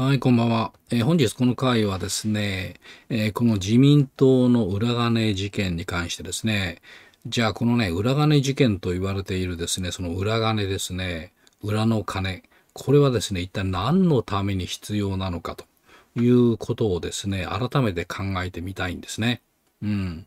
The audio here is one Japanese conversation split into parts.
はい、こんばんは。えー、本日この回はですね、えー、この自民党の裏金事件に関してですね、じゃあこのね、裏金事件と言われているですね、その裏金ですね、裏の金、これはですね、一体何のために必要なのかということをですね、改めて考えてみたいんですね。うん。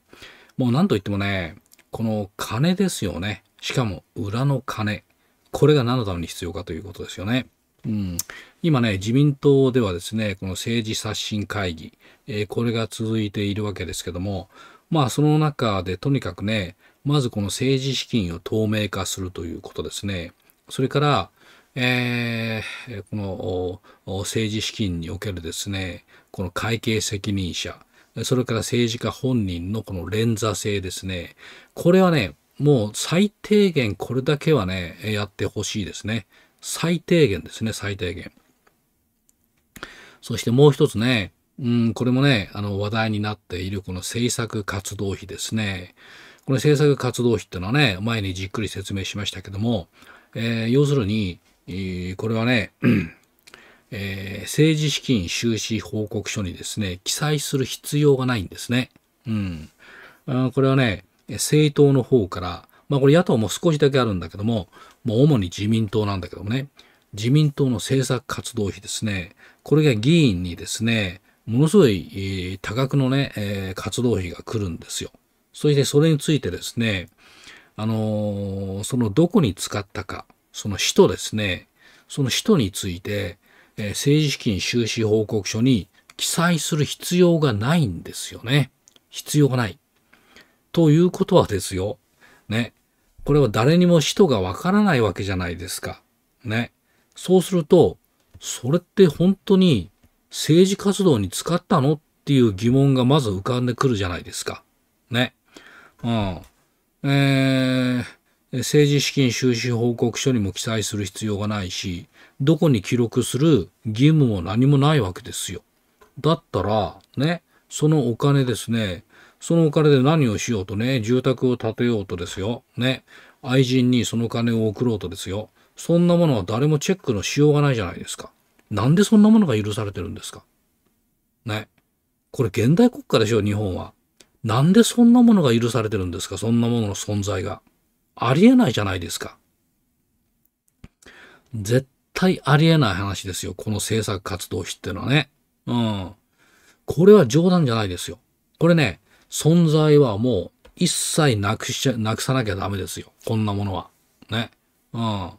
もう何と言ってもね、この金ですよね。しかも裏の金。これが何のために必要かということですよね。うん、今ね、自民党ではですね、この政治刷新会議、えー、これが続いているわけですけども、まあその中でとにかくね、まずこの政治資金を透明化するということですね。それから、えー、この政治資金におけるですね、この会計責任者、それから政治家本人のこの連座性ですね。これはね、もう最低限これだけはね、やってほしいですね。最低限ですね、最低限。そしてもう一つね、うん、これもね、あの話題になっているこの政策活動費ですね。この政策活動費っていうのはね、前にじっくり説明しましたけども、えー、要するに、えー、これはね、えー、政治資金収支報告書にですね、記載する必要がないんですね。うん。これはね、政党の方から、まあこれ野党も少しだけあるんだけども、もう主に自民党なんだけどもね、自民党の政策活動費ですね、これが議員にですね、ものすごい多額のね、え活動費が来るんですよ。そしてそれについてですね、あのー、そのどこに使ったか、その使途ですね、その使途について、え政治資金収支報告書に記載する必要がないんですよね。必要がない。ということはですよ、ね、これは誰にも使途がわからないわけじゃないですか。ね。そうすると、それって本当に政治活動に使ったのっていう疑問がまず浮かんでくるじゃないですか。ね。うん。えー、政治資金収支報告書にも記載する必要がないし、どこに記録する義務も何もないわけですよ。だったら、ね、そのお金ですね、そのお金で何をしようとね、住宅を建てようとですよ。ね。愛人にその金を送ろうとですよ。そんなものは誰もチェックのしようがないじゃないですか。なんでそんなものが許されてるんですかね。これ現代国家でしょ、日本は。なんでそんなものが許されてるんですかそんなものの存在が。ありえないじゃないですか。絶対ありえない話ですよ。この政策活動費っていうのはね。うん。これは冗談じゃないですよ。これね、存在はもう一切なくしちゃ、なくさなきゃダメですよ。こんなものは。ね。うん。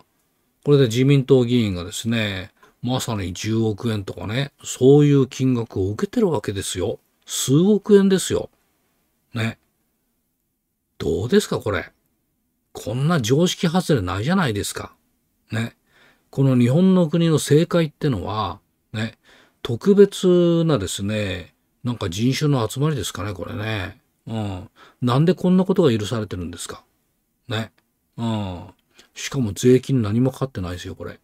これで自民党議員がですね、まさに10億円とかね、そういう金額を受けてるわけですよ。数億円ですよ。ね。どうですか、これ。こんな常識外れないじゃないですか。ね。この日本の国の政界ってのは、ね、特別なですね、なんか人種の集まりですかね、これね。うん。なんでこんなことが許されてるんですか。ね。うん。しかも税金何もかかってないですよ、これ。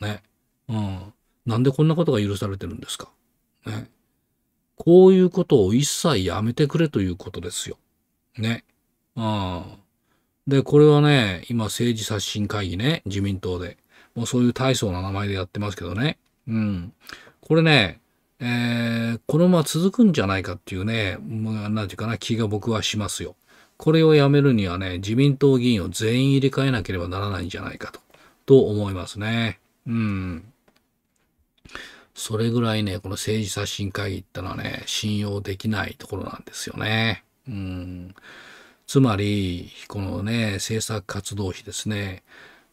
ね。うん。なんでこんなことが許されてるんですか。ね。こういうことを一切やめてくれということですよ。ね。うん。で、これはね、今政治刷新会議ね、自民党で。もうそういう大層な名前でやってますけどね。うん。これね、えー、このまま続くんじゃないかっていうね、まて言うかな、気が僕はしますよ。これをやめるにはね、自民党議員を全員入れ替えなければならないんじゃないかと、と思いますね。うん。それぐらいね、この政治刷新会議ってのはね、信用できないところなんですよね。うん。つまり、このね、政策活動費ですね。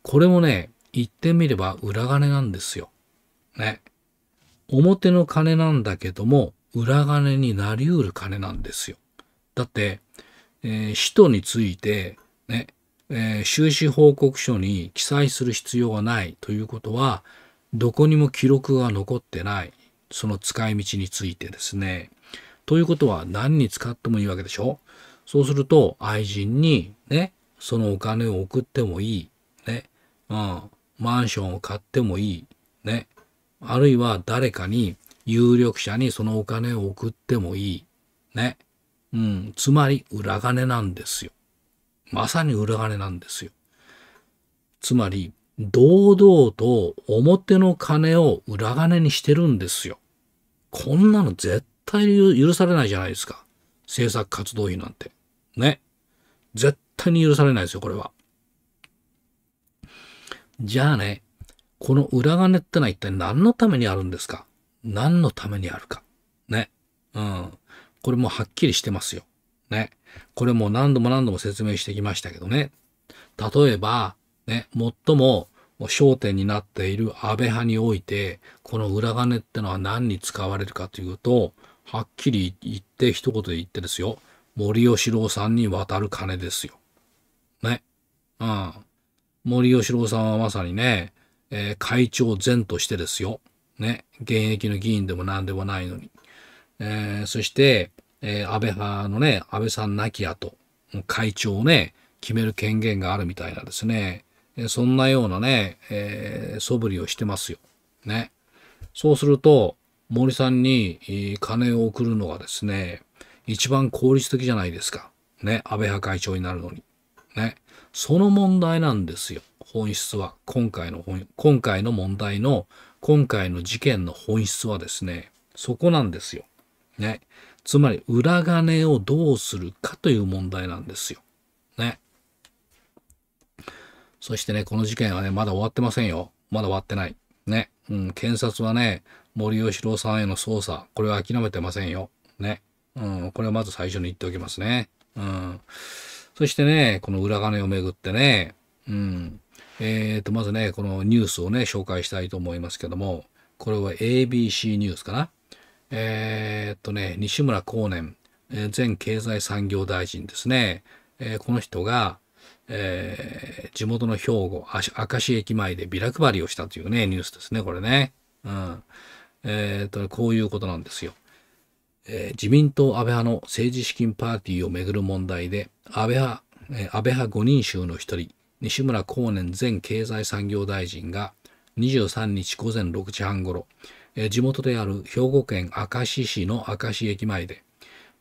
これもね、言ってみれば裏金なんですよ。ね。表の金なんだけども、裏金になり得る金なんですよ。だって、えー、使途について、ね、えー、収支報告書に記載する必要がないということは、どこにも記録が残ってない、その使い道についてですね。ということは何に使ってもいいわけでしょそうすると、愛人にね、そのお金を送ってもいい、ね、うん、マンションを買ってもいい、ね、あるいは誰かに、有力者にそのお金を送ってもいい。ね。うん。つまり、裏金なんですよ。まさに裏金なんですよ。つまり、堂々と表の金を裏金にしてるんですよ。こんなの絶対許されないじゃないですか。制作活動費なんて。ね。絶対に許されないですよ、これは。じゃあね、この裏金ってのは一体何のためにあるんですか何のためにあるか。ね。うん。これもはっきりしてますよ。ね。これも何度も何度も説明してきましたけどね。例えば、ね、最も焦点になっている安倍派において、この裏金ってのは何に使われるかというと、はっきり言って、一言で言ってですよ。森吉郎さんに渡る金ですよ。ね。うん。森吉郎さんはまさにね、えー、会長前としてですよ。ね。現役の議員でも何でもないのに。えー、そして、えー、安倍派のね、安倍さん亡き後、会長をね、決める権限があるみたいなですね。そんなようなね、えー、素振りをしてますよ。ね。そうすると、森さんに金を送るのがですね、一番効率的じゃないですか。ね。安倍派会長になるのに。ね。その問題なんですよ。本質は。今回の本、今回の問題の、今回の事件の本質はですね、そこなんですよ。ね。つまり、裏金をどうするかという問題なんですよ。ね。そしてね、この事件はね、まだ終わってませんよ。まだ終わってない。ね。うん、検察はね、森喜朗さんへの捜査、これは諦めてませんよ。ね。うん、これはまず最初に言っておきますね。うん。そしてね、この裏金をめぐってね、うん。えっ、ー、と、まずね、このニュースをね、紹介したいと思いますけども、これは ABC ニュースかな。えっ、ー、とね、西村光年、前経済産業大臣ですね。えー、この人が、えー、地元の兵庫、明石駅前でビラ配りをしたというね、ニュースですね、これね。うん。えっ、と、こういうことなんですよ。えー、自民党安倍派の政治資金パーティーをめぐる問題で、安倍派、えー、安倍派5人衆の1人、西村光年前経済産業大臣が23日午前6時半ごろ、えー、地元である兵庫県明石市の明石駅前で、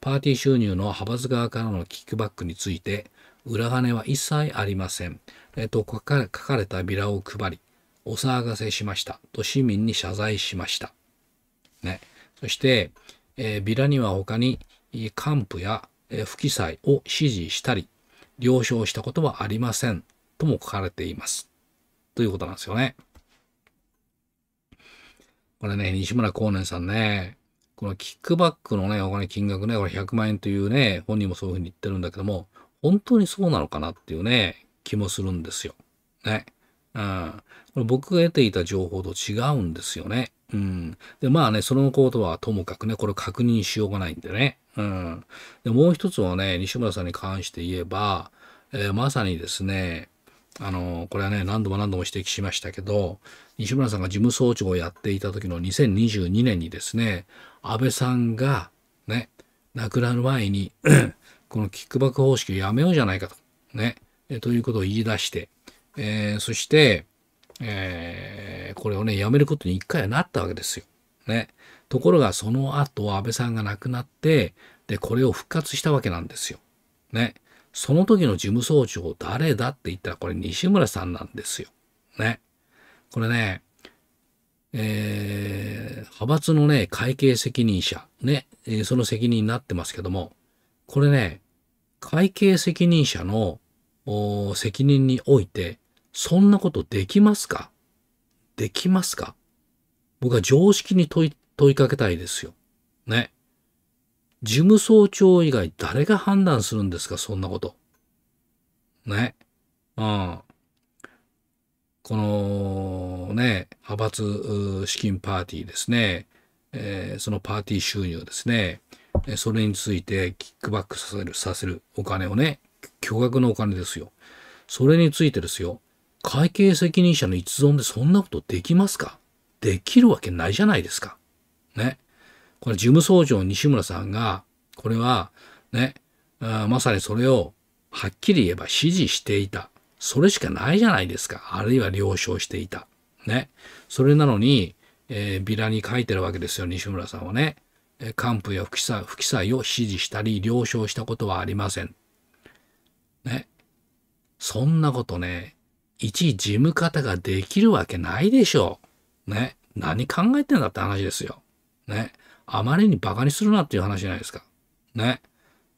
パーティー収入の派閥側からのキックバックについて、裏金は一切ありません、えー、と書かれたビラを配り、お騒がせしましたと市民に謝罪しました。ね。そして、えー、ビラには他に還付や不記載を指示したり、了承したことはありませんとも書かれています。ということなんですよね。これね、西村光年さんね、このキックバックのね、お金金額ね、これ100万円というね、本人もそういうふうに言ってるんだけども、本当にそうなのかなっていうね、気もするんですよ。ね。うん。これ僕が得ていた情報と違うんですよね。うん。で、まあね、そのことはともかくね、これ確認しようがないんでね。うん。で、もう一つはね、西村さんに関して言えば、えー、まさにですね、あの、これはね、何度も何度も指摘しましたけど、西村さんが事務総長をやっていた時の2022年にですね、安倍さんが、ね、亡くなる前に このキックバック方式をやめようじゃないかと、ね、ということを言い出して、えー、そして、えー、これをね、やめることに一回はなったわけですよ。ね。ところが、その後、安倍さんが亡くなって、で、これを復活したわけなんですよ。ね。その時の事務総長誰だって言ったら、これ西村さんなんですよ。ね。これね、えー、派閥のね、会計責任者、ね、えー、その責任になってますけども、これね、会計責任者の責任において、そんなことできますかできますか僕は常識に問い、問いかけたいですよ。ね。事務総長以外誰が判断するんですかそんなこと。ね。うん。このね、派閥資金パーティーですね。えー、そのパーティー収入ですね。それについてキックバックさせる、させるお金をね、巨額のお金ですよ。それについてですよ。会計責任者の一存でそんなことできますかできるわけないじゃないですか。ね。これ事務総長西村さんが、これは、ね、あまさにそれをはっきり言えば指示していた。それしかないじゃないですか。あるいは了承していた。ね。それなのに、えー、ビラに書いてるわけですよ、西村さんはね。えー、幹部や不記載不記載を指示したり、了承したことはありません。ね。そんなことね、一事務方ができるわけないでしょう。ね。何考えてんだって話ですよ。ね。あまりにバカにするなっていう話じゃないですか。ね。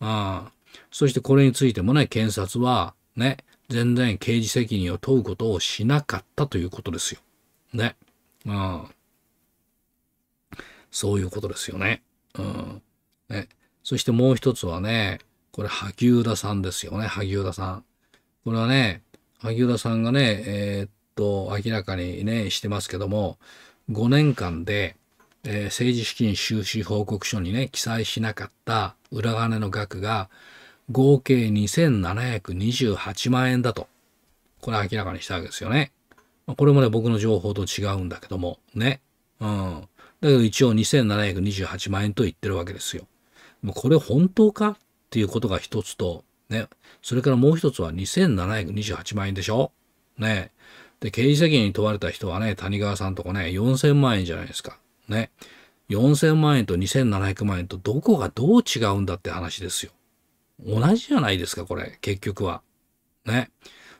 うん。そしてこれについてもね、検察は、ね、全然刑事責任を問うことをしなかったということですよ。ね。うん。そういうことですよね。うん。ね。そしてもう一つはね、これ、萩生田さんですよね、萩生田さん。これはね、萩生田さんがね、えー、っと、明らかにね、してますけども、5年間で、えー、政治資金収支報告書にね、記載しなかった裏金の額が、合計2728万円だと。これ明らかにしたわけですよね。これもね、僕の情報と違うんだけども、ね。うん。だけど一応2728万円と言ってるわけですよ。もうこれ本当かっていうことが一つと、ね。それからもう一つは2728万円でしょね。で、刑事責任に問われた人はね、谷川さんとかね、4000万円じゃないですか。ね。4000万円と2700万円とどこがどう違うんだって話ですよ。同じじゃないですか、これ。結局は。ね。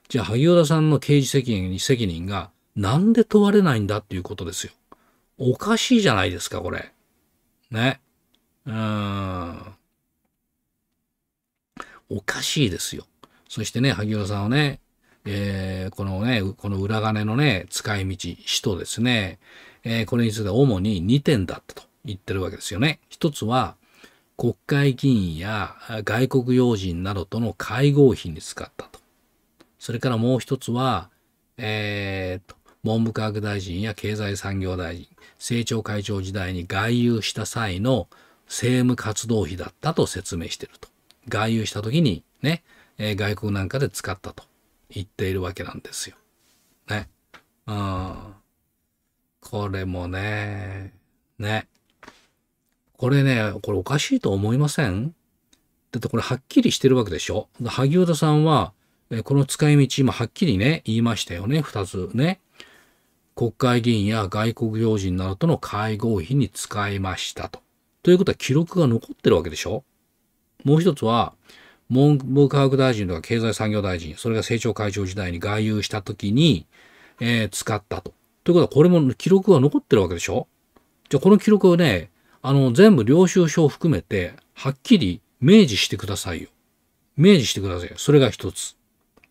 じゃあ、萩生田さんの刑事責任に責任がなんで問われないんだっていうことですよ。おかしいじゃないですか、これ。ね。うーん。おかしいですよ。そしてね、萩生田さんはね、えー、このね、この裏金のね、使い道、使途ですね、えー、これについては主に2点だったと言ってるわけですよね。一つは、国会議員や外国要人などとの会合費に使ったと。それからもう一つは、えー、と、文部科学大臣や経済産業大臣、政調会長時代に外遊した際の政務活動費だったと説明していると。外遊した時にね、えー、外国なんかで使ったと言っているわけなんですよ。ね。うん。これもね、ね。これね、これおかしいと思いませんだってこれはっきりしてるわけでしょ萩生田さんは、えこの使い道、今はっきりね、言いましたよね、二つね。国会議員や外国要人などとの会合費に使いましたと。ということは記録が残ってるわけでしょもう一つは、文部科学大臣とか経済産業大臣、それが政調会長時代に外遊した時に、えー、使ったと。ということは、これも記録が残ってるわけでしょじゃあ、この記録をね、あの、全部領収書を含めて、はっきり明示してくださいよ。明示してくださいよ。それが一つ。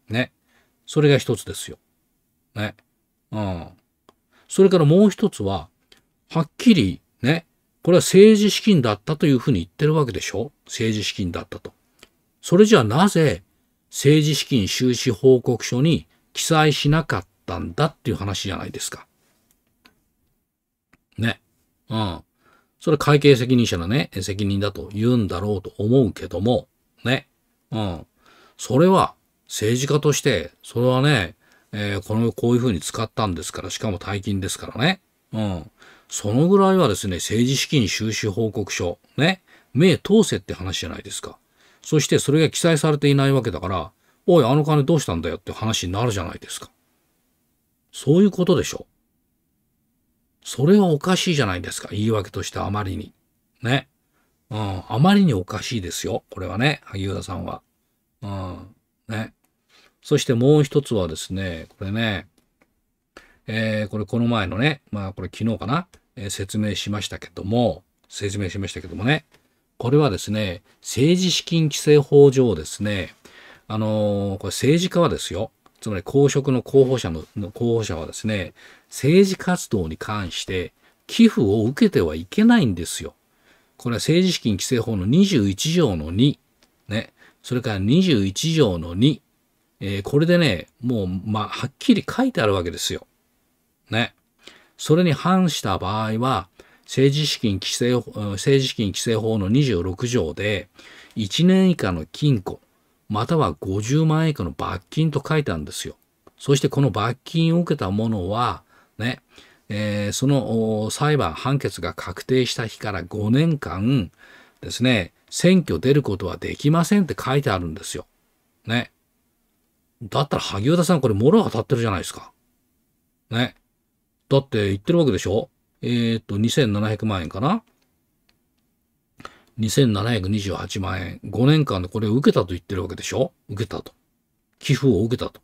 ね。それが一つですよ。ね。うん。それからもう一つは、はっきりね、これは政治資金だったというふうに言ってるわけでしょ政治資金だったと。それじゃあなぜ政治資金収支報告書に記載しなかったんだっていう話じゃないですか。ね。うん。それ会計責任者のね、責任だと言うんだろうと思うけども、ね。うん。それは政治家として、それはね、えー、この、こういうふうに使ったんですから、しかも大金ですからね。うん。そのぐらいはですね、政治資金収支報告書、ね、目通せって話じゃないですか。そしてそれが記載されていないわけだから、おい、あの金どうしたんだよって話になるじゃないですか。そういうことでしょ。それはおかしいじゃないですか。言い訳としてあまりに。ね。うん。あまりにおかしいですよ。これはね。萩生田さんは。うん。ね。そしてもう一つはですね、これね、えー、これこの前のね、まあこれ昨日かな、えー、説明しましたけども、説明しましたけどもね、これはですね、政治資金規正法上ですね、あのー、これ政治家はですよ、つまり公職の候補者の、候補者はですね、政治活動に関して寄付を受けてはいけないんですよ。これは政治資金規正法の21条の2、ね、それから21条の2、えー、これでね、もう、まあ、はっきり書いてあるわけですよ。ね。それに反した場合は、政治資金規正、政治資金規正法の26条で、1年以下の禁錮、または50万円以下の罰金と書いたんですよ。そしてこの罰金を受けた者は、ね、えー、その裁判、判決が確定した日から5年間ですね、選挙出ることはできませんって書いてあるんですよ。ね。だったら萩生田さんこれもろ当たってるじゃないですか。ね。だって言ってるわけでしょえっ、ー、と、2700万円かな ?2728 万円。5年間でこれを受けたと言ってるわけでしょ受けたと。寄付を受けたと。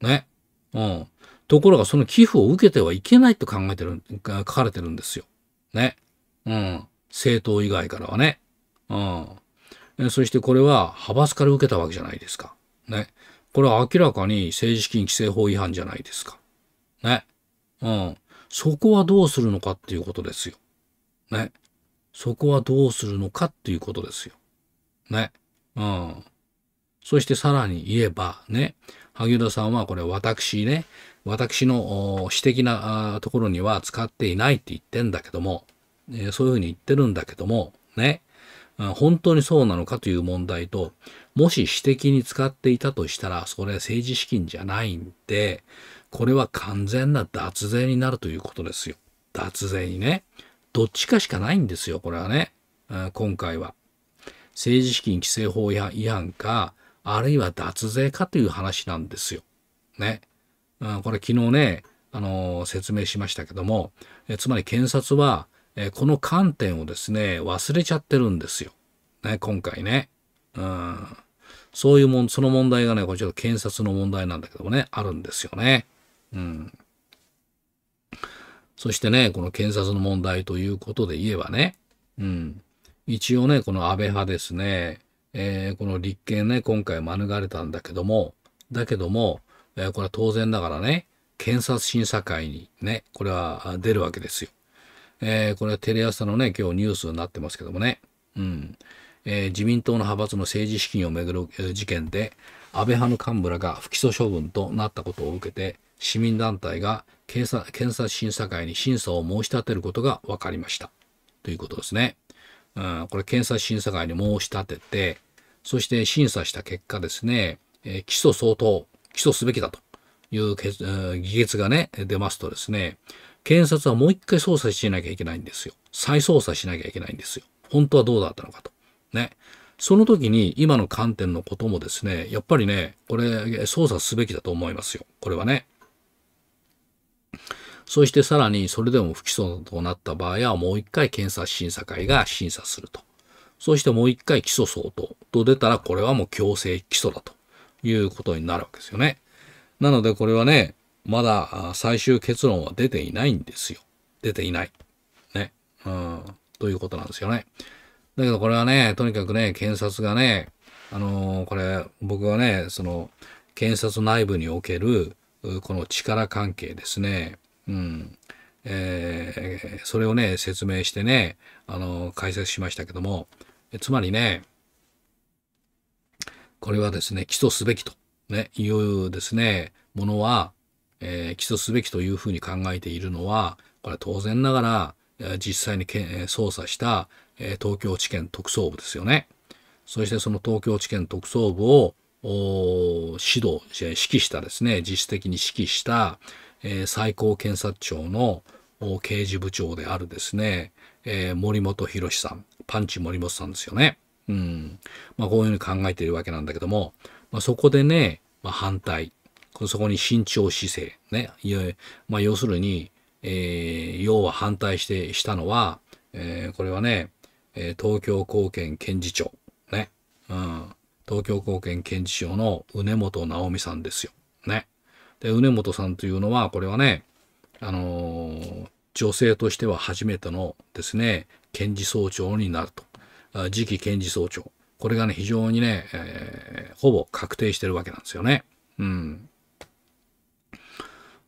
ね。うん。ところがその寄付を受けてはいけないと考えてる、書かれてるんですよ。ね。うん。政党以外からはね。うん。そしてこれは派閥から受けたわけじゃないですか。ね。これは明らかに政治資金規正法違反じゃないですか。ね。うん。そこはどうするのかっていうことですよ。ね。そこはどうするのかっていうことですよ。ね。うん。そしてさらに言えば、ね。萩生田さんはこれ私ね、私の私的なところには使っていないって言ってんだけども、えー、そういうふうに言ってるんだけども、ね、本当にそうなのかという問題と、もし私的に使っていたとしたら、それは政治資金じゃないんで、これは完全な脱税になるということですよ。脱税にね。どっちかしかないんですよ、これはね。今回は。政治資金規正法違反か、あるいは脱税かという話なんですよ。ね。うん、これ昨日ね、あの説明しましたけども、えつまり検察は、えこの観点をですね、忘れちゃってるんですよ。ね、今回ね。うん。そういうもん、その問題がね、これちょっと検察の問題なんだけどもね、あるんですよね。うん。そしてね、この検察の問題ということで言えばね、うん。一応ね、この安倍派ですね、えー、この立憲ね、今回免れたんだけども、だけども、えー、これは当然ながらね、検察審査会にね、これは出るわけですよ。えー、これはテレ朝のね、今日ニュースになってますけどもね、うん。えー、自民党の派閥の政治資金をめぐる事件で、安倍派の幹部らが不起訴処分となったことを受けて、市民団体が検察審査会に審査を申し立てることが分かりました。ということですね。うん、これ検察審査会に申し立てて、そして審査した結果ですね、えー、起訴相当、起訴すべきだというえ議決がね、出ますとですね、検察はもう一回捜査しなきゃいけないんですよ。再捜査しなきゃいけないんですよ。本当はどうだったのかと。ね。その時に今の観点のこともですね、やっぱりね、これ、捜査すべきだと思いますよ。これはね。そしてさらにそれでも不起訴となった場合はもう一回検察審査会が審査すると。そしてもう一回起訴相当と出たらこれはもう強制起訴だということになるわけですよね。なのでこれはね、まだ最終結論は出ていないんですよ。出ていない。ね。うん。ということなんですよね。だけどこれはね、とにかくね、検察がね、あのー、これ、僕はね、その、検察内部における、この力関係ですね。うんえー、それをね、説明してね、あの、解説しましたけども、つまりね、これはですね、起訴すべきと、ね、いうですね、ものは、えー、起訴すべきというふうに考えているのは、これは当然ながら、実際に捜査した東京地検特捜部ですよね。そしてその東京地検特捜部を指導、指揮したですね、実質的に指揮した、えー、最高検察庁の刑事部長であるですね、えー、森本博さん、パンチ森本さんですよね。うん。まあ、こういうふうに考えているわけなんだけども、まあ、そこでね、まあ、反対。そこに慎重姿勢。ね。まあ、要するに、えー、要は反対してしたのは、えー、これはね、東京高検検事長。ね。うん。東京高検検事長の畝本直美さんですよ。ね。で、畝本さんというのは、これはね、あのー、女性としては初めてのですね、検事総長になると。次期検事総長。これがね、非常にね、えー、ほぼ確定してるわけなんですよね。うん。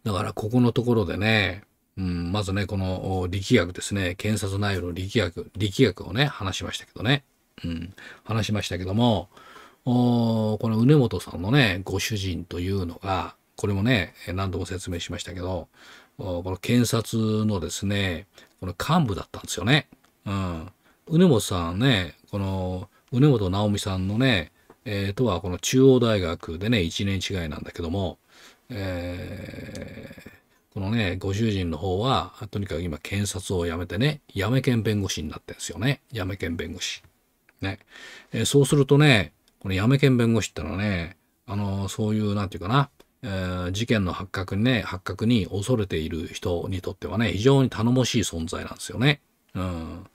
だから、ここのところでね、うん、まずね、この力学ですね、検察内容の力学、力学をね、話しましたけどね。うん、話しましたけども、この梅本さんのね、ご主人というのが、これもね、何度も説明しましたけど、この検察のですね、この幹部だったんですよね。うん。梅本さんね、この、梅本直美さんのね、えー、とはこの中央大学でね、1年違いなんだけども、えー、このね、ご主人の方は、とにかく今検察を辞めてね、辞め兼弁護士になってんですよね。辞め兼弁護士。ね。えー、そうするとね、このやめけん弁護士ってのはね、あの、そういう、なんていうかな、えー、事件の発覚にね、発覚に恐れている人にとってはね、非常に頼もしい存在なんですよね。うん。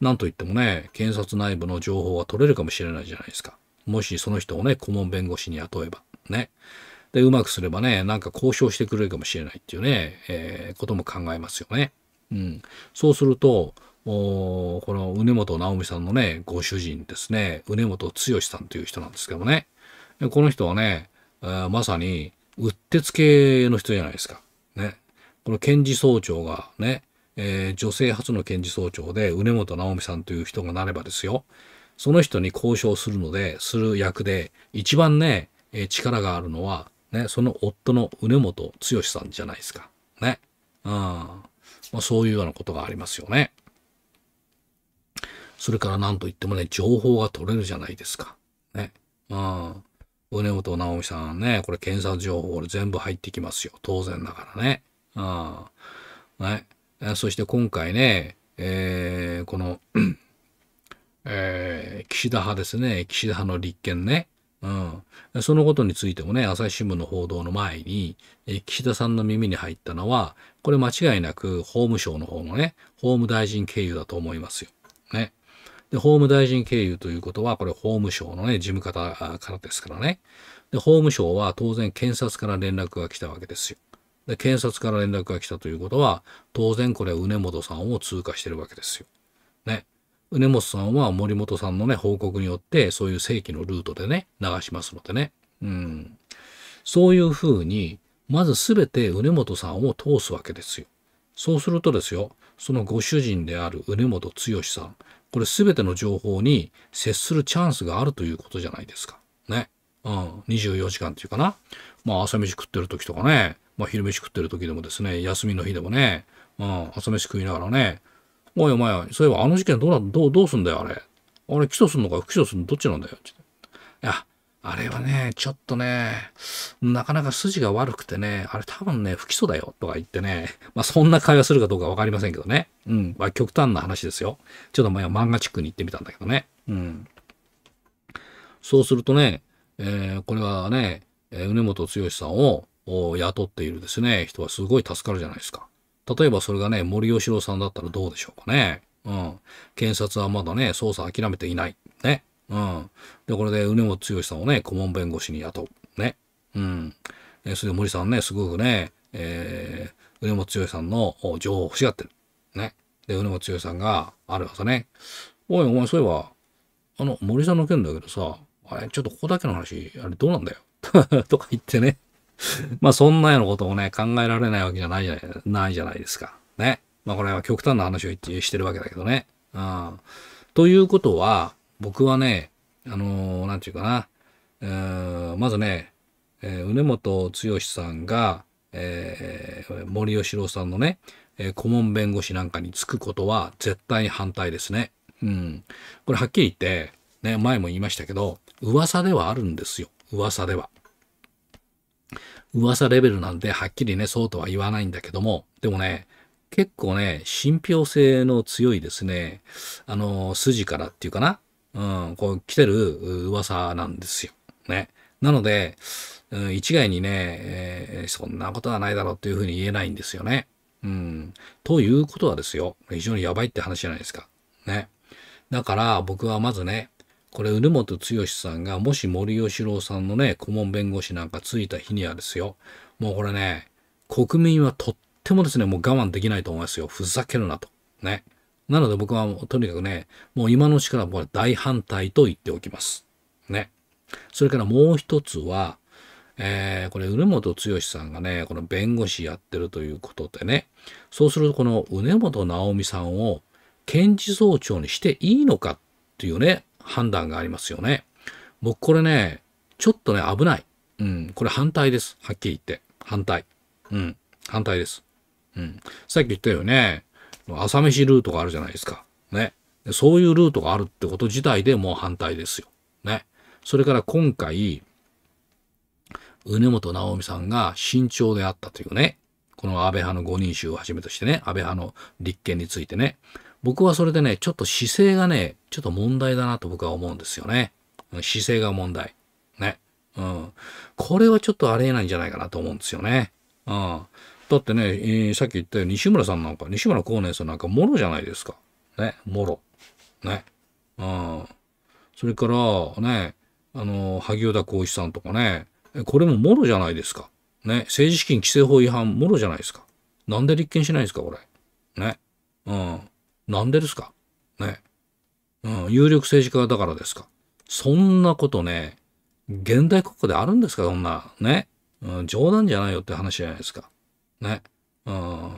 なんといってもね、検察内部の情報は取れるかもしれないじゃないですか。もしその人をね、顧問弁護士に雇えば。ね。で、うまくすればね、なんか交渉してくれるかもしれないっていうね、えー、ことも考えますよね。うん。そうすると、もう、この、梅本直美さんのね、ご主人ですね、梅本剛さんという人なんですけどもね、この人はね、あまさに、うってつけの人じゃないですか。ね。この検事総長がね、えー、女性初の検事総長で、梅本直美さんという人がなればですよ、その人に交渉するので、する役で、一番ね、えー、力があるのは、ね、その夫の梅本剛さんじゃないですか。ね。うん。まあ、そういうようなことがありますよね。それから何と言ってもね、情報が取れるじゃないですか。ね。うん。宗本直美さんね、これ検察情報全部入ってきますよ。当然だからね。うん。ね。そして今回ね、えー、この えー、岸田派ですね。岸田派の立憲ね。うん。そのことについてもね、朝日新聞の報道の前に、え岸田さんの耳に入ったのは、これ間違いなく法務省の方のね、法務大臣経由だと思いますよ。ね。で、法務大臣経由ということは、これ法務省のね、事務方からですからね。で、法務省は当然検察から連絡が来たわけですよ。で、検察から連絡が来たということは、当然これ梅本さんを通過してるわけですよ。ね。梅本さんは森本さんのね、報告によって、そういう正規のルートでね、流しますのでね。うん。そういうふうに、まずすべて梅本さんを通すわけですよ。そうするとですよ、そのご主人である梅本剛さん、これ全ての情報に接するチャンスがあるということじゃないですか。ね。うん。24時間っていうかな。まあ朝飯食ってる時とかね。まあ昼飯食ってる時でもですね、休みの日でもね。うん。朝飯食いながらね。おいお前、そういえばあの事件どうな、どう、どうすんだよ、あれ。あれ、起訴すんのか不起訴すんのどっちなんだよ。いや、あれはね、ちょっとね、なかなか筋が悪くてね、あれ多分ね、不起訴だよとか言ってね、まあそんな会話するかどうかわかりませんけどね。うん。まあ極端な話ですよ。ちょっと前は漫画チックに行ってみたんだけどね。うん。そうするとね、えー、これはね、えー、本剛さんを雇っているですね、人はすごい助かるじゃないですか。例えばそれがね、森喜朗さんだったらどうでしょうかね。うん。検察はまだね、捜査諦めていない。ね。うん。で、これで、うつよ剛さんをね、顧問弁護士に雇う。ね。うん。えそれで森さんね、すごくね、えー、つよ剛さんの情報を欲しがってる。ね。で、うつよ剛さんが、あるさね、おい、お前、そういえば、あの、森さんの件だけどさ、あれ、ちょっとここだけの話、あれどうなんだよ。とか言ってね。まあ、そんなようなことをね、考えられないわけじゃないじゃないないじゃないですか。ね。まあ、これは極端な話を言ってしてるわけだけどね。うん。ということは、僕はね、あのー、なんていうかな、えー、まずね、えー、本剛さんが、えー、森喜朗さんのね、えー、顧問弁護士なんかにつくことは絶対に反対ですね。うん。これはっきり言って、ね、前も言いましたけど、噂ではあるんですよ。噂では。噂レベルなんで、はっきりね、そうとは言わないんだけども、でもね、結構ね、信憑性の強いですね、あの、筋からっていうかな、うん、こう来てる噂なんですよ。ね。なので、うん、一概にね、えー、そんなことはないだろうというふうに言えないんですよね。うん。ということはですよ、非常にやばいって話じゃないですか。ね。だから僕はまずね、これ、根本剛さんが、もし森喜朗さんのね、顧問弁護士なんかついた日にはですよ、もうこれね、国民はとってもですね、もう我慢できないと思いますよ。ふざけるなと。ね。なので僕はとにかくね、もう今のうちから僕は大反対と言っておきます。ね。それからもう一つは、えー、これ、梅本剛さんがね、この弁護士やってるということでね、そうするとこの梅本直美さんを検事総長にしていいのかっていうね、判断がありますよね。僕これね、ちょっとね、危ない。うん、これ反対です。はっきり言って。反対。うん、反対です。うん。さっき言ったよね、朝飯ルートがあるじゃないですか。ね。そういうルートがあるってこと自体でもう反対ですよ。ね。それから今回、梅本直美さんが慎重であったというね、この安倍派の5人衆をはじめとしてね、安倍派の立憲についてね、僕はそれでね、ちょっと姿勢がね、ちょっと問題だなと僕は思うんですよね。姿勢が問題。ね。うん。これはちょっとありえないんじゃないかなと思うんですよね。うん。だってね、えー、さっき言ったように西村さんなんか、西村光年さんなんかもろじゃないですか。ね、もろ。ね。うん。それから、ね、あの、萩生田光一さんとかね、これももろじゃないですか。ね、政治資金規正法違反もろじゃないですか。なんで立件しないんですか、これ。ね。うん。なんでですか。ね。うん、有力政治家だからですか。そんなことね、現代国家であるんですか、そんな。ね。うん、冗談じゃないよって話じゃないですか。ね。うん。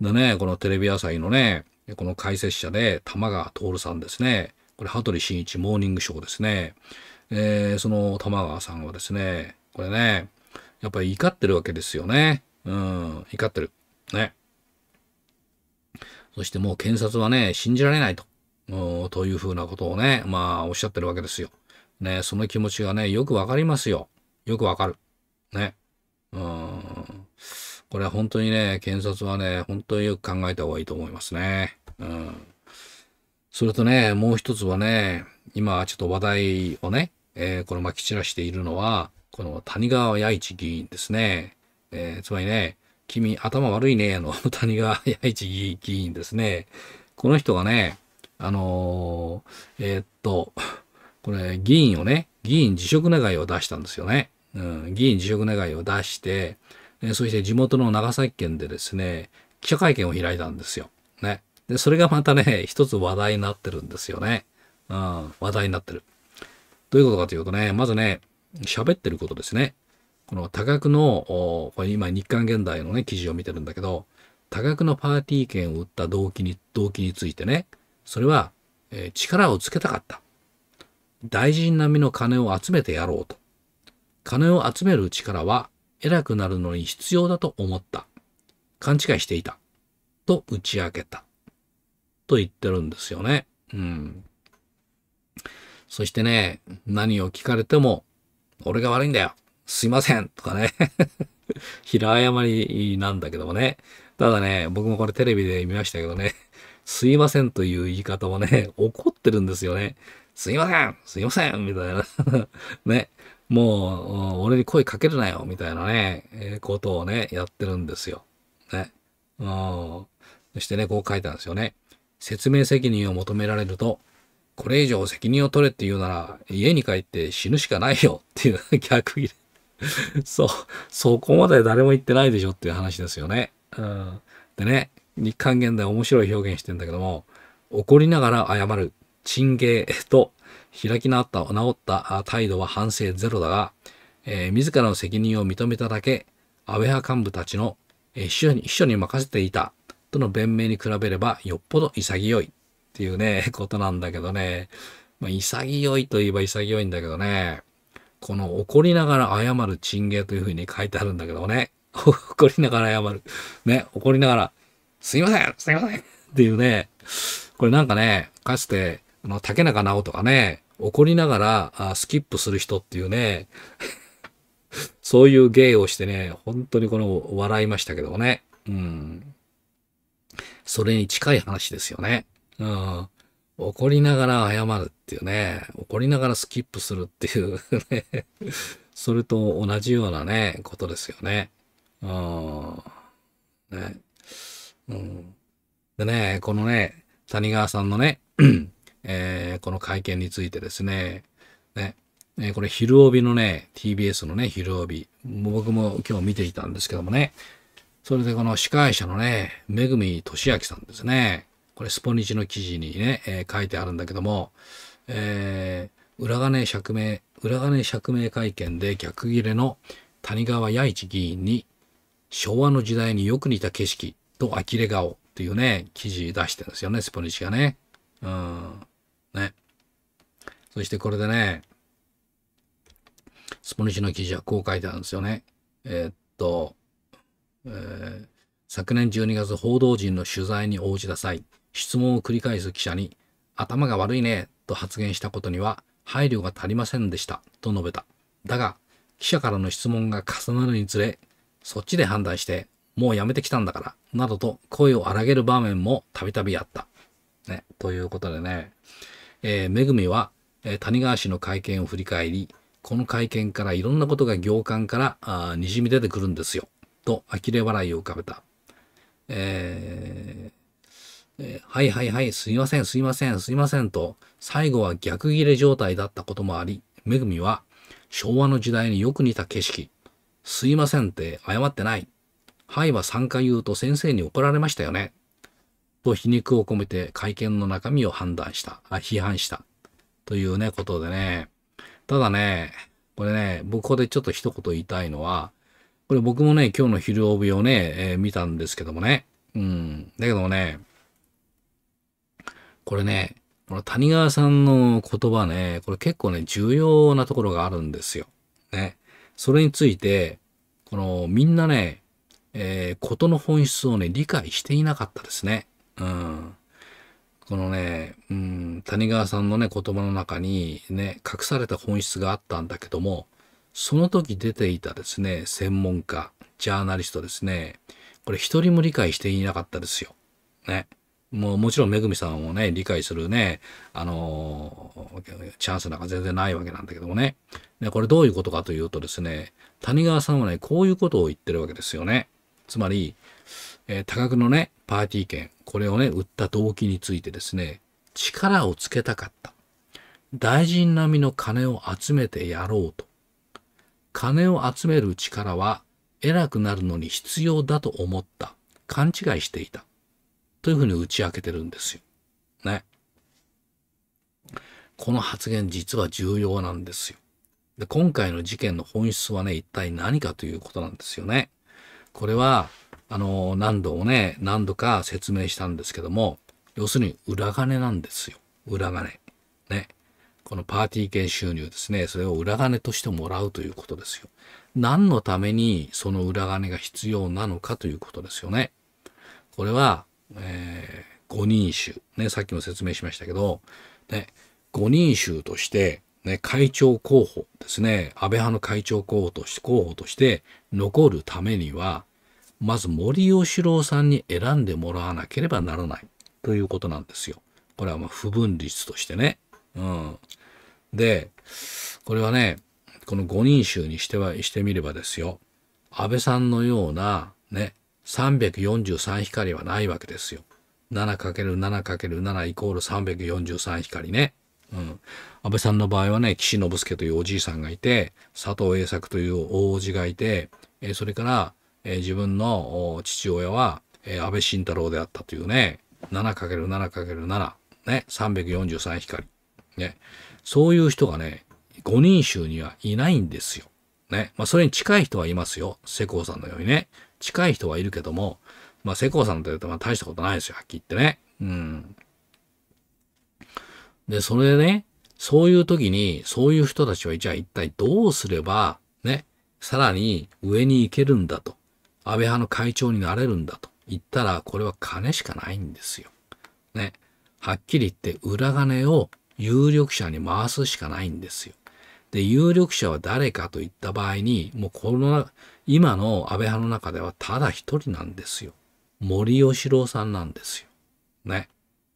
でね、このテレビ朝日のね、この解説者で玉川徹さんですね。これ、羽鳥慎一モーニングショーですね。えー、その玉川さんはですね、これね、やっぱり怒ってるわけですよね。うん、怒ってる。ね。そしてもう検察はね、信じられないと。というふうなことをね、まあ、おっしゃってるわけですよ。ね、その気持ちがね、よくわかりますよ。よくわかる。ね。うん。これは本当にね、検察はね、本当によく考えた方がいいと思いますね。うん。それとね、もう一つはね、今ちょっと話題をね、えー、このまき散らしているのは、この谷川弥一議員ですね。えー、つまりね、君頭悪いね、の 谷川弥一議員ですね。この人がね、あのー、えー、っと、これ、議員をね、議員辞職願を出したんですよね。うん、議員辞職願を出して、えそして地元の長崎県でですね、記者会見を開いたんですよ。ね。で、それがまたね、一つ話題になってるんですよね。うん、話題になってる。どういうことかというとね、まずね、喋ってることですね。この多額の、これ今日刊現代のね、記事を見てるんだけど、多額のパーティー券を売った動機に、動機についてね、それは、えー、力をつけたかった。大臣並みの金を集めてやろうと。金を集める力は偉くなるのに必要だと思った。勘違いしていた。と打ち明けた。と言ってるんですよね。うん。そしてね、何を聞かれても、俺が悪いんだよ。すいません。とかね。平謝りなんだけどもね。ただね、僕もこれテレビで見ましたけどね。すいませんという言い方もね、怒ってるんですよね。すいませんすいませんみたいな ね。もう、俺に声かけるなよ、みたいなね、ことをね、やってるんですよ。ね。うん。そしてね、こう書いたんですよね。説明責任を求められると、これ以上責任を取れって言うなら、家に帰って死ぬしかないよ っていう逆切れ。そう、そこまで誰も言ってないでしょっていう話ですよね。うん、でね、日韓現代面白い表現してんだけども、怒りながら謝る、チンゲーと開き直った、直った態度は反省ゼロだが、えー、自らの責任を認めただけ、安倍派幹部たちの、えー、秘書に秘書に任せていたとの弁明に比べればよっぽど潔いっていうね、ことなんだけどね。まあ、潔いといえば潔いんだけどね。この怒りながら謝る陳芸というふうに書いてあるんだけどね。怒りながら謝る。ね、怒りながら、すいませんすいませんっていうね。これなんかね、かつて、あの、竹中直とかね、怒りながらあスキップする人っていうね、そういう芸をしてね、本当にこの笑いましたけどね。うん。それに近い話ですよね。うん。怒りながら謝るっていうね、怒りながらスキップするっていうね、それと同じようなね、ことですよね。うん。ね。うん。でね、このね、谷川さんのね、えー、この会見についてですね、ね、えー、これ昼帯のね、TBS のね、昼帯、僕も今日見ていたんですけどもね、それでこの司会者のね、めぐみとしあきさんですね、これスポニチの記事にね、えー、書いてあるんだけども、えー、裏金釈明、裏金釈明会見で逆切れの谷川弥一議員に昭和の時代によく似た景色と呆れ顔っていうね、記事出してるんですよね、スポニチがね。うん。ね。そしてこれでね、スポニチの記事はこう書いてあるんですよね。えー、っと、えー、昨年12月報道陣の取材に応じた際、質問を繰り返す記者に、頭が悪いねと発言したことには配慮が足りませんでしたと述べた。だが、記者からの質問が重なるにつれ、そっちで判断して、もうやめてきたんだから、などと声を荒げる場面もたびたびあった。ね、ということでね、えー、ぐみは、えー、谷川氏の会見を振り返り、この会見からいろんなことが行間からあにじみ出てくるんですよ。と、呆れ笑いを浮かべた。えー、えー、はいはいはい、すいません、すいません、すいませんと、最後は逆切れ状態だったこともあり、めぐみは、昭和の時代によく似た景色、すいませんって謝ってない。はいは3回言うと先生に怒られましたよね。と皮肉を込めて会見の中身を判断した、あ批判した。というね、ことでね。ただね、これね、僕ここでちょっと一言言いたいのは、これ僕もね、今日の昼帯をね、えー、見たんですけどもね。うん。だけどもね、これね、この谷川さんの言葉ね、これ結構ね、重要なところがあるんですよ。ね。それについて、この、みんなね、えー、ことの本質をね、理解していなかったですね。うん。このね、うん、谷川さんのね、言葉の中にね、隠された本質があったんだけども、その時出ていたですね、専門家、ジャーナリストですね、これ一人も理解していなかったですよ。ね。もうもちろんめぐみさんをね、理解するね、あのー、チャンスなんか全然ないわけなんだけどもね。ね、これどういうことかというとですね、谷川さんはね、こういうことを言ってるわけですよね。つまり、えー、多額のね、パーティー券、これをね、売った動機についてですね、力をつけたかった。大臣並みの金を集めてやろうと。金を集める力は偉くなるのに必要だと思った。勘違いしていた。というふうに打ち明けてるんですよ。ね。この発言実は重要なんですよ。で今回の事件の本質はね、一体何かということなんですよね。これは、あの、何度もね、何度か説明したんですけども、要するに裏金なんですよ。裏金。ね。このパーティー券収入ですね。それを裏金としてもらうということですよ。何のためにその裏金が必要なのかということですよね。これは、えー、人衆。ね、さっきも説明しましたけど、ね、5人衆として、ね、会長候補ですね、安倍派の会長候補として候補として残るためには、まず森喜朗さんに選んでもらわなければならないということなんですよ。これはまあ不分率としてね。うん。で、これはね、この5人衆にしては、してみればですよ。安倍さんのような、ね、343光はないわけですよ。7×7×7 イコール343光ね。うん、安倍さんの場合はね岸信介というおじいさんがいて佐藤栄作という大叔父がいて、えー、それから、えー、自分の父親は、えー、安倍晋太郎であったというね 7×7×7、ね、343光、ね、そういう人がね5人衆にはいないんですよ。ね。まあ、それに近い人はいますよ。世耕さんのようにね。近い人はいるけども、まあ、世耕さんと言うと、まあ、大したことないですよ。はっきり言ってね。うん。で、それでね、そういう時に、そういう人たちは、じゃあ一体どうすれば、ね、さらに上に行けるんだと。安倍派の会長になれるんだと言ったら、これは金しかないんですよ。ね。はっきり言って、裏金を有力者に回すしかないんですよ。で、有力者は誰かといった場合に、もうこの、今の安倍派の中ではただ一人なんですよ。森喜朗さんなんですよ。ね。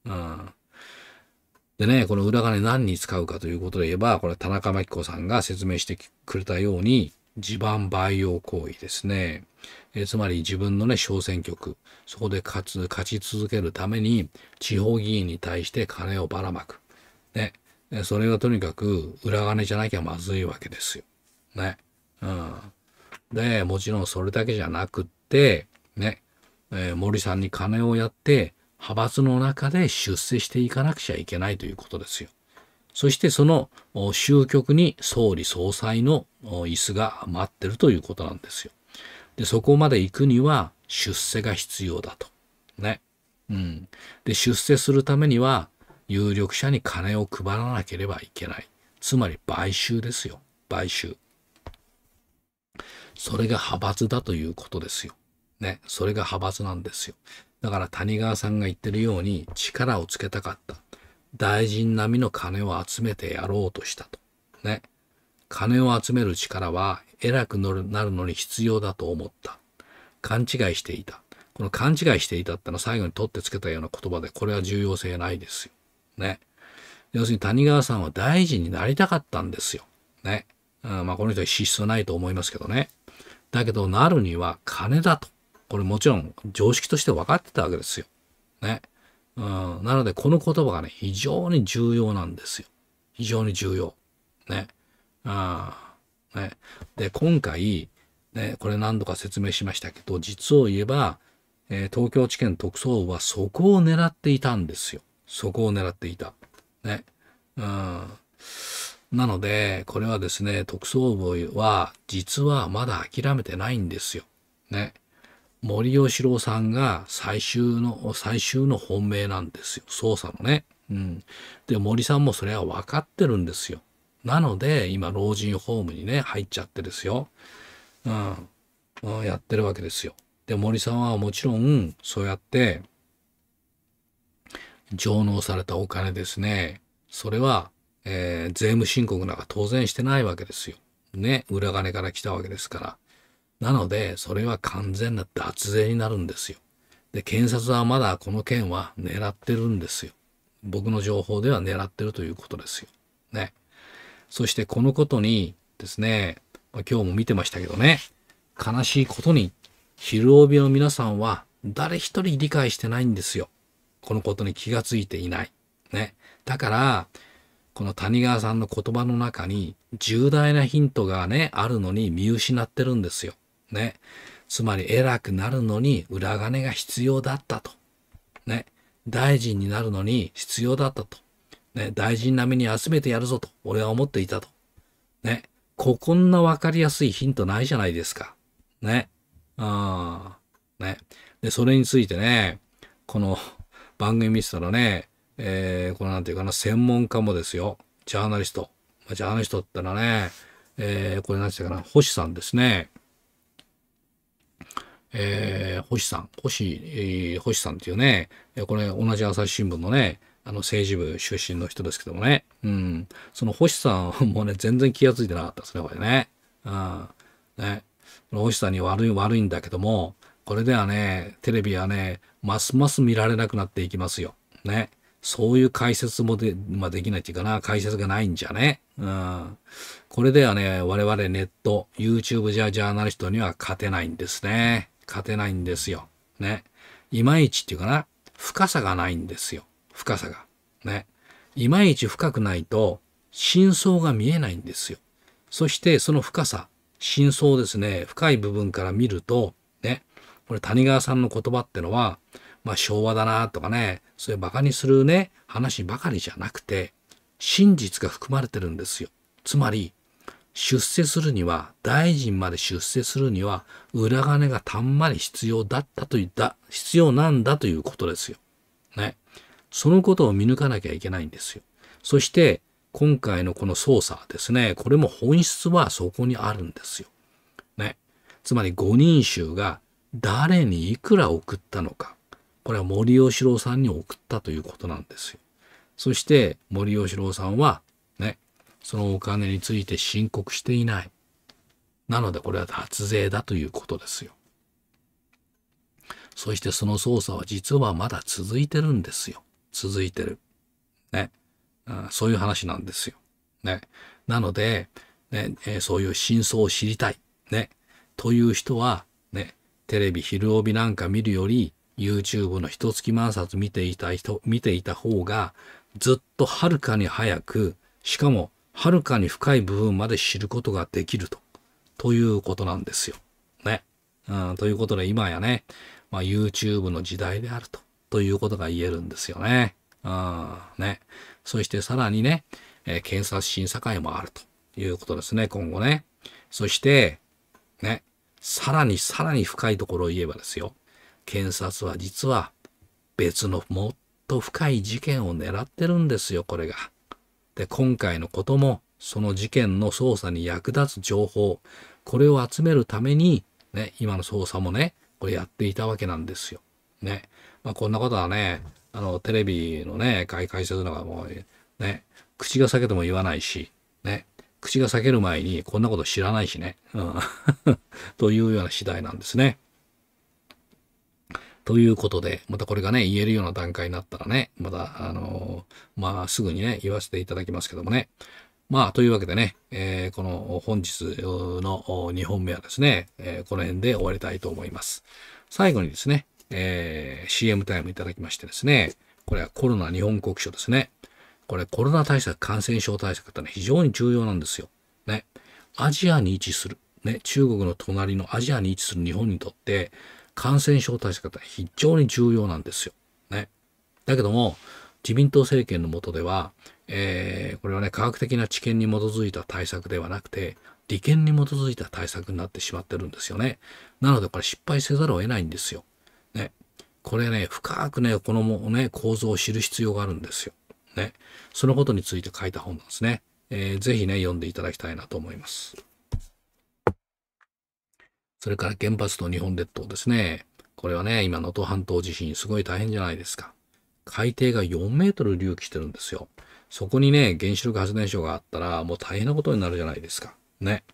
うん。でね、この裏金何に使うかということで言えば、これは田中真紀子さんが説明してくれたように、地盤培養行為ですね。えつまり自分のね、小選挙区、そこで勝つ、勝ち続けるために、地方議員に対して金をばらまく。ね。それがとにかく裏金じゃなきゃまずいわけですよ。ね。うん。で、もちろんそれだけじゃなくって、ね、えー、森さんに金をやって、派閥の中で出世していかなくちゃいけないということですよ。そしてその終局に総理総裁の椅子が待ってるということなんですよ。で、そこまで行くには出世が必要だと。ね。うん。で、出世するためには有力者に金を配らなければいけない。つまり買収ですよ。買収。それが派閥だということですよ。ね。それが派閥なんですよ。だから谷川さんが言ってるように力をつけたかった。大臣並みの金を集めてやろうとしたと。ね。金を集める力は偉くなるのに必要だと思った。勘違いしていた。この勘違いしていたってのは最後に取ってつけたような言葉で、これは重要性ないですよ。ね。要するに谷川さんは大臣になりたかったんですよ。ね。うん、まあこの人は資質ないと思いますけどね。だけどなるには金だと。これもちろん常識として分かってたわけですよ。ね。うん、なので、この言葉がね、非常に重要なんですよ。非常に重要。ね。あね。で、今回、ね、これ何度か説明しましたけど、実を言えば、えー、東京地検特捜部はそこを狙っていたんですよ。そこを狙っていた。ね。うん。なので、これはですね、特捜部は実はまだ諦めてないんですよ。ね。森喜朗さんが最終の、最終の本命なんですよ。捜査のね。うん。で、森さんもそれは分かってるんですよ。なので、今、老人ホームにね、入っちゃってですよ。うん。うん、やってるわけですよ。で、森さんはもちろん、そうやって、上納されたお金ですね。それは、えー、税務申告なんか当然してないわけですよ。ね。裏金から来たわけですから。なので、それは完全な脱税になるんですよ。で、検察はまだこの件は狙ってるんですよ。僕の情報では狙ってるということですよ。ね。そしてこのことにですね、まあ、今日も見てましたけどね、悲しいことに、昼帯の皆さんは誰一人理解してないんですよ。このことに気がついていない。ね。だから、この谷川さんの言葉の中に重大なヒントがね、あるのに見失ってるんですよ。ね。つまり偉くなるのに裏金が必要だったと。ね。大臣になるのに必要だったと。ね。大臣並みに集めてやるぞと、俺は思っていたと。ね。こ、こんなわかりやすいヒントないじゃないですか。ね。ああ。ね。で、それについてね、この番組見てたらね、えー、このなんていうかな、専門家もですよ。ジャーナリスト。まジャーナリストって言ったらね、えー、これ何て言うかな、星さんですね。えー、星さん、星、えー、星さんっていうね、これ同じ朝日新聞のね、あの政治部出身の人ですけどもね、うん、その星さんもね、全然気が付いてなかったですね、これね。うん、ね。星さんに悪い、悪いんだけども、これではね、テレビはね、ますます見られなくなっていきますよ。ね。そういう解説もで,、まあ、できないっていうかな、解説がないんじゃね。うん。これではね、我々ネット、YouTube じゃジャーナリストには勝てないんですね。勝てないんですよ。ね。いまいちっていうかな、深さがないんですよ。深さが。ね。いまいち深くないと、真相が見えないんですよ。そしてその深さ、真相ですね、深い部分から見ると、ね、これ谷川さんの言葉ってのは、まあ昭和だなとかね、そういう馬鹿にするね、話ばかりじゃなくて、真実が含まれてるんですよ。つまり、出世するには、大臣まで出世するには、裏金がたんまり必要だったと言った、必要なんだということですよ。ね。そのことを見抜かなきゃいけないんですよ。そして、今回のこの捜査ですね、これも本質はそこにあるんですよ。ね。つまり5人衆が誰にいくら送ったのか。これは森喜朗さんに送ったということなんですよ。そして森喜朗さんはそのお金について申告していない。なのでこれは脱税だということですよ。そしてその捜査は実はまだ続いてるんですよ。続いてる。ね。そういう話なんですよ。ね。なので、ね、えそういう真相を知りたい。ね。という人は、ね、テレビ、昼帯なんか見るより、YouTube の一月万冊見ていた人、見ていた方が、ずっとはるかに早く、しかもはるかに深い部分まで知ることができると、ということなんですよ。ね。うん、ということで今やね、まあ、YouTube の時代であると、ということが言えるんですよね。うん、ね。そしてさらにね、えー、検察審査会もあるということですね、今後ね。そして、ね、さらにさらに深いところを言えばですよ、検察は実は別のもっと深い事件を狙ってるんですよ、これが。で、今回のことも、その事件の捜査に役立つ情報、これを集めるために、ね、今の捜査もね、これやっていたわけなんですよ。ね。まあ、こんなことはね、あの、テレビのね、開会するのがもう、ね、口が裂けても言わないし、ね、口が裂ける前にこんなこと知らないしね、うん というような次第なんですね。ということで、またこれがね、言えるような段階になったらね、また、あのー、まあ、すぐにね、言わせていただきますけどもね。まあ、というわけでね、えー、この本日の2本目はですね、えー、この辺で終わりたいと思います。最後にですね、えー、CM タイムいただきましてですね、これはコロナ日本国書ですね。これコロナ対策、感染症対策ってのは非常に重要なんですよ。ね。アジアに位置する。ね、中国の隣のアジアに位置する日本にとって、感染症対策が非常に重要なんですよ。ね。だけども、自民党政権の下では、えー、これはね、科学的な知見に基づいた対策ではなくて、利権に基づいた対策になってしまってるんですよね。なので、これ失敗せざるを得ないんですよ。ね。これね、深くね、このもね、構造を知る必要があるんですよ。ね。そのことについて書いた本なんですね。えー、ぜひね、読んでいただきたいなと思います。それから原発と日本列島ですね。これはね、今、能登半島地震、すごい大変じゃないですか。海底が4メートル隆起してるんですよ。そこにね、原子力発電所があったら、もう大変なことになるじゃないですか。ね。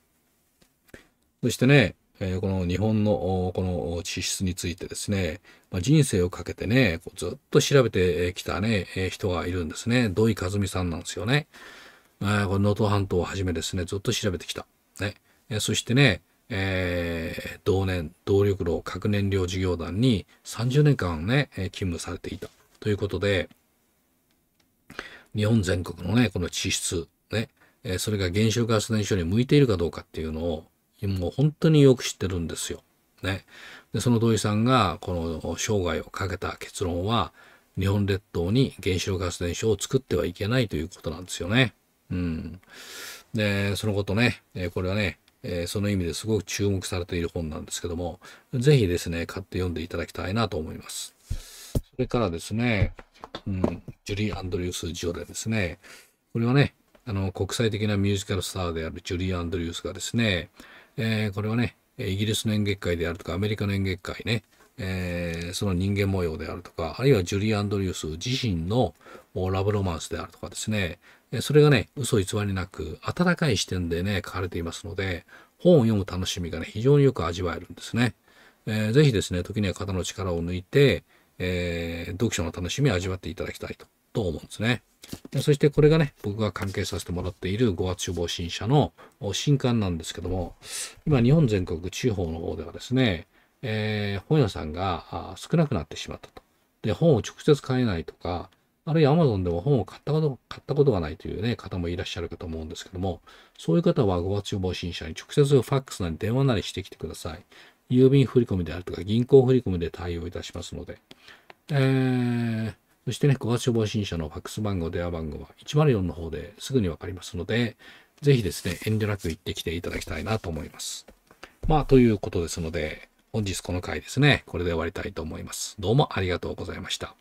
そしてね、えー、この日本のこの地質についてですね、まあ、人生をかけてね、ずっと調べてきたね、えー、人がいるんですね。土井和美さんなんですよね。この能登半島をはじめですね、ずっと調べてきた。ね。えー、そしてね、えー、同年、動力炉、核燃料事業団に30年間ね、勤務されていたということで、日本全国のね、この地質、ね、えそれが原子力発電所に向いているかどうかっていうのを、もう本当によく知ってるんですよ。ね。で、その土井さんが、この生涯をかけた結論は、日本列島に原子力発電所を作ってはいけないということなんですよね。うん。で、そのことね、えこれはね、えー、その意味ですごく注目されている本なんですけども、ぜひですね、買って読んでいただきたいなと思います。それからですね、うん、ジュリー・アンドリュース・ジオレですね、これはね、あの、国際的なミュージカルスターであるジュリー・アンドリュースがですね、えー、これはね、イギリスの演劇界であるとか、アメリカの演劇界ね、えー、その人間模様であるとか、あるいはジュリー・アンドリュース自身のラブロマンスであるとかですね、それがね、嘘偽りなく、温かい視点でね、書かれていますので、本を読む楽しみがね、非常によく味わえるんですね。えー、ぜひですね、時には肩の力を抜いて、えー、読書の楽しみを味わっていただきたいと、と思うんですね。そしてこれがね、僕が関係させてもらっている5月予防新社の新刊なんですけども、今日本全国地方の方ではですね、えー、本屋さんが少なくなってしまったと。で、本を直接買えないとか、あるいは Amazon でも本を買ったこと買ったことがないという、ね、方もいらっしゃるかと思うんですけども、そういう方は5月予防新査に直接ファックスなり電話なりしてきてください。郵便振込であるとか銀行振込で対応いたしますので。えー、そしてね、5月予防新査のファックス番号、電話番号は104の方ですぐにわかりますので、ぜひですね、遠慮なく行ってきていただきたいなと思います。まあ、ということですので、本日この回ですね、これで終わりたいと思います。どうもありがとうございました。